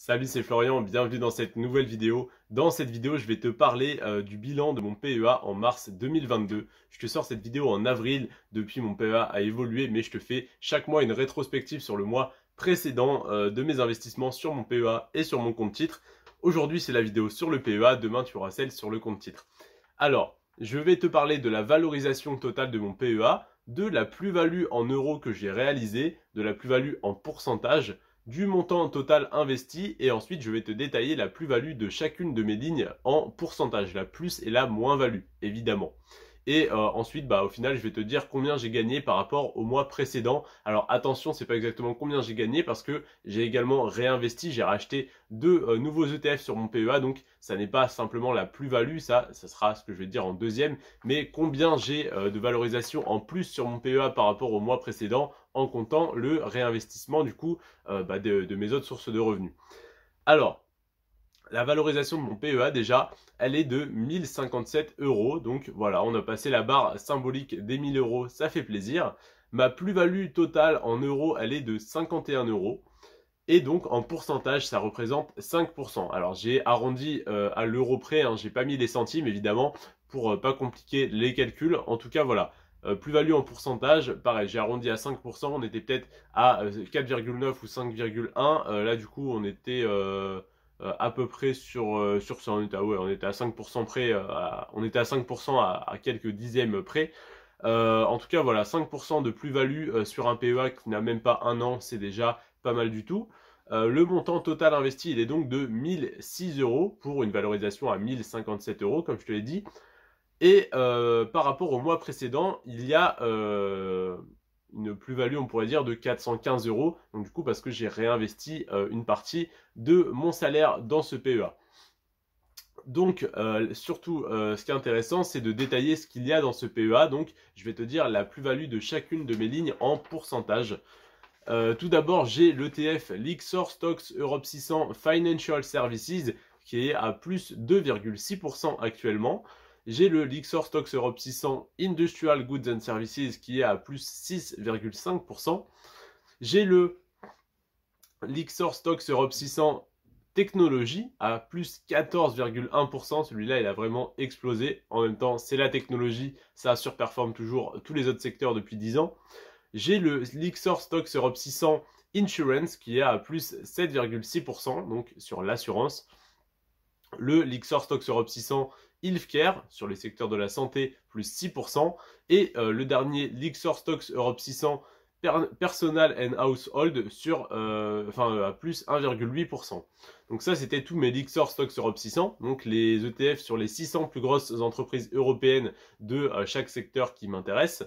Salut, c'est Florian, bienvenue dans cette nouvelle vidéo. Dans cette vidéo, je vais te parler euh, du bilan de mon PEA en mars 2022. Je te sors cette vidéo en avril, depuis mon PEA a évolué, mais je te fais chaque mois une rétrospective sur le mois précédent euh, de mes investissements sur mon PEA et sur mon compte titre. Aujourd'hui, c'est la vidéo sur le PEA, demain tu auras celle sur le compte titre. Alors, je vais te parler de la valorisation totale de mon PEA, de la plus-value en euros que j'ai réalisée, de la plus-value en pourcentage, du montant total investi et ensuite je vais te détailler la plus-value de chacune de mes lignes en pourcentage, la plus et la moins-value évidemment. Et euh, ensuite, bah, au final, je vais te dire combien j'ai gagné par rapport au mois précédent. Alors attention, c'est pas exactement combien j'ai gagné parce que j'ai également réinvesti, j'ai racheté deux euh, nouveaux ETF sur mon PEA, donc ça n'est pas simplement la plus-value, ça, ça sera ce que je vais dire en deuxième, mais combien j'ai euh, de valorisation en plus sur mon PEA par rapport au mois précédent en comptant le réinvestissement du coup euh, bah, de, mes autres sources de revenus. Alors, la valorisation de mon PEA déjà, elle est de 1057 euros. Donc voilà, on a passé la barre symbolique des 1000 euros, ça fait plaisir. Ma plus-value totale en euros, elle est de 51 euros. Et donc en pourcentage, ça représente 5%. Alors j'ai arrondi euh, à l'euro près, hein, j'ai pas mis les centimes évidemment pour euh, pas compliquer les calculs. En tout cas voilà, euh, plus-value en pourcentage, pareil, j'ai arrondi à 5%, on était peut-être à 4,9 euh, ou 5,1. Euh, là, du coup, on était à peu près sur, sur ça. On était, à, on était à 5% près, on était à 5% à, quelques dixièmes près. en tout cas, voilà, 5% de plus-value sur un PEA qui n'a même pas un an, c'est déjà pas mal du tout. le montant total investi, il est donc de 1006 euros pour une valorisation à 1057 euros, comme je te l'ai dit. Et euh, par rapport au mois précédent, il y a euh, une plus-value, on pourrait dire, de 415 euros. Donc du coup, parce que j'ai réinvesti euh, une partie de mon salaire dans ce PEA. Donc surtout, ce qui est intéressant, c'est de détailler ce qu'il y a dans ce PEA. Donc je vais te dire la plus-value de chacune de mes lignes en pourcentage. tout d'abord, j'ai l'ETF Lixor Stocks Europe 600 Financial Services qui est à plus 2,6% actuellement. J'ai le Lixor Stocks Europe 600 Industrial Goods and Services qui est à plus 6,5%. J'ai le Lixor Stock Europe 600 Technologie à plus 14,1%. Celui-là, il a vraiment explosé. En même temps, c'est la technologie. Ça surperforme toujours tous les autres secteurs depuis 10 ans. J'ai le Lixor Stock Europe 600 Insurance qui est à plus 7,6%, donc sur l'assurance. Le Lixor Stocks Europe 600 Ilfcare, sur les secteurs de la santé, plus 6%. Et euh, le dernier, l'Ixor Stocks Europe 600, Personal and Household sur euh, enfin, euh, à plus 1,8%. Donc ça, c'était tous mes Lixor Stocks Europe 600, donc les ETF sur les 600 plus grosses entreprises européennes de euh, chaque secteur qui m'intéresse.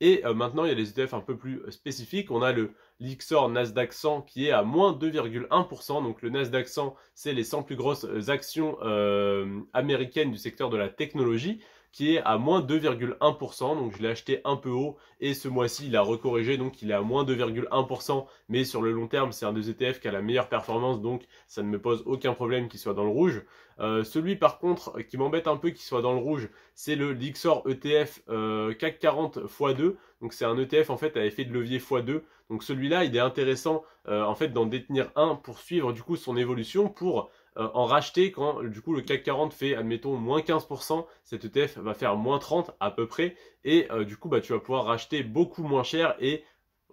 Et maintenant, il y a les ETF un peu plus spécifiques. On a le Lixor Nasdaq 100 qui est à moins 2,1%. Donc le Nasdaq 100, c'est les 100 plus grosses actions américaines du secteur de la technologie qui est à moins 2,1%. Donc je l'ai acheté un peu haut et ce mois-ci il a recorrigé donc il est à moins 2,1%. Mais sur le long terme c'est un des ETF qui a la meilleure performance donc ça ne me pose aucun problème qu'il soit dans le rouge. Euh, celui par contre qui m'embête un peu qu'il soit dans le rouge c'est le Lixor ETF euh, CAC 40 x2. Donc c'est un ETF en fait à effet de levier x2. Donc celui-là il est intéressant euh, en fait d'en détenir un pour suivre du coup son évolution pour euh, en racheter quand du coup le CAC 40 fait admettons moins 15%, Cette ETF va faire moins 30 à peu près et euh, du coup bah, tu vas pouvoir racheter beaucoup moins cher et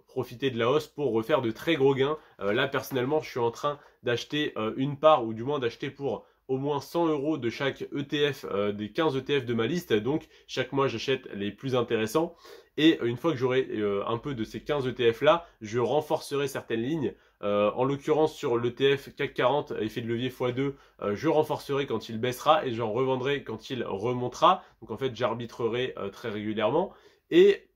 profiter de la hausse pour refaire de très gros gains. Euh, là personnellement je suis en train d'acheter une part ou du moins d'acheter pour au moins 100 euros de chaque ETF, euh, des 15 ETF de ma liste. Donc chaque mois, j'achète les plus intéressants. Et euh, une fois que j'aurai euh, un peu de ces 15 ETF-là, je renforcerai certaines lignes. en l'occurrence, sur l'ETF CAC 40, effet de levier x2, je renforcerai quand il baissera et j'en revendrai quand il remontera. Donc en fait, j'arbitrerai très régulièrement. Et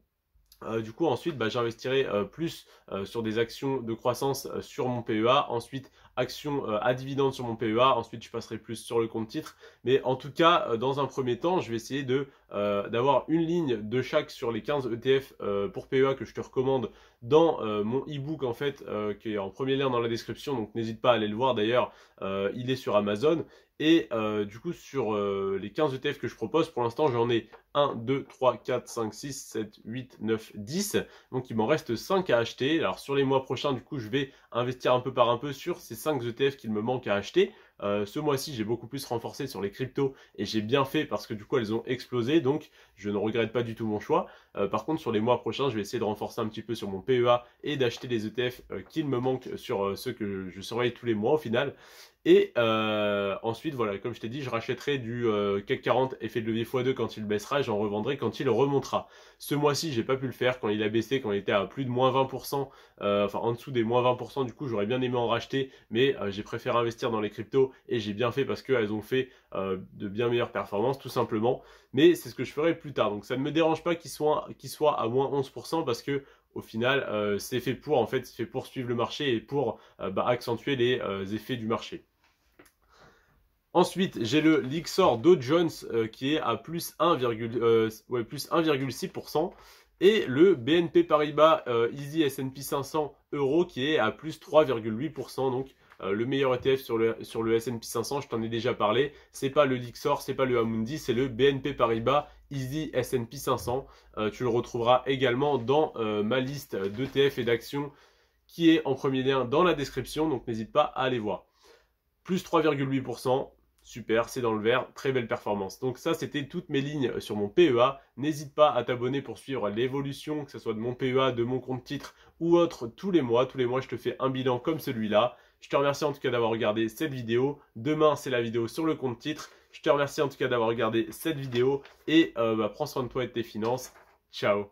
du coup, ensuite, bah, j'investirai plus sur des actions de croissance sur mon PEA. Ensuite, Action euh, à dividende sur mon PEA, ensuite je passerai plus sur le compte titre. Mais en tout cas, euh, dans un premier temps, je vais essayer de euh, d'avoir une ligne de chaque sur les 15 ETF pour PEA que je te recommande dans mon e-book en fait qui est en premier lien dans la description donc n'hésite pas à aller le voir d'ailleurs il est sur Amazon et euh, du coup, sur euh, les 15 ETF que je propose, pour l'instant, j'en ai 1, 2, 3, 4, 5, 6, 7, 8, 9, 10. Donc, il m'en reste 5 à acheter. Alors, sur les mois prochains, du coup, je vais investir un peu par un peu sur ces 5 ETF qu'il me manque à acheter. Euh, ce mois-ci, j'ai beaucoup plus renforcé sur les cryptos et j'ai bien fait parce que du coup, elles ont explosé. Donc, je ne regrette pas du tout mon choix. Euh, par contre, sur les mois prochains, je vais essayer de renforcer un petit peu sur mon PEA et d'acheter les ETF euh, qu'il me manque sur ceux que je surveille tous les mois au final. Et ensuite, voilà, comme je t'ai dit, je rachèterai du CAC 40 effet de levier x2 quand il baissera et j'en revendrai quand il remontera. Ce mois-ci, j'ai pas pu le faire quand il a baissé, quand il était à plus de moins 20%, enfin en dessous des moins 20%, du coup, j'aurais bien aimé en racheter, mais j'ai préféré investir dans les cryptos et j'ai bien fait parce qu'elles ont fait euh, de bien meilleures performances tout simplement. Mais c'est ce que je ferai plus tard. Donc ça ne me dérange pas qu'ils soient, qu'ils soient, à moins 11% parce que au final euh, c'est fait pour en fait c'est fait pour suivre le marché et pour euh, bah, accentuer les effets du marché. Ensuite, j'ai le Lixor Dow Jones qui est à plus 1,6%. et le BNP Paribas Easy S&P 500 euros qui est à plus 3,8%. Donc euh, le meilleur ETF sur le, sur le S&P 500, je t'en ai déjà parlé, c'est pas le Lixor, c'est pas le Amundi, c'est le BNP Paribas Easy S&P 500. Euh, tu le retrouveras également dans euh, ma liste d'ETF et d'actions qui est en premier lien dans la description, donc n'hésite pas à aller voir. Plus 3,8%, Super, c'est dans le vert, très belle performance. Donc ça, c'était toutes mes lignes sur mon PEA. N'hésite pas à t'abonner pour suivre l'évolution, que ce soit de mon PEA, de mon compte titre ou autre, tous les mois. Tous les mois, je te fais un bilan comme celui-là. Je te remercie en tout cas d'avoir regardé cette vidéo. Demain, c'est la vidéo sur le compte titre. Je te remercie en tout cas d'avoir regardé cette vidéo et euh, bah, prends soin de toi et de tes finances. Ciao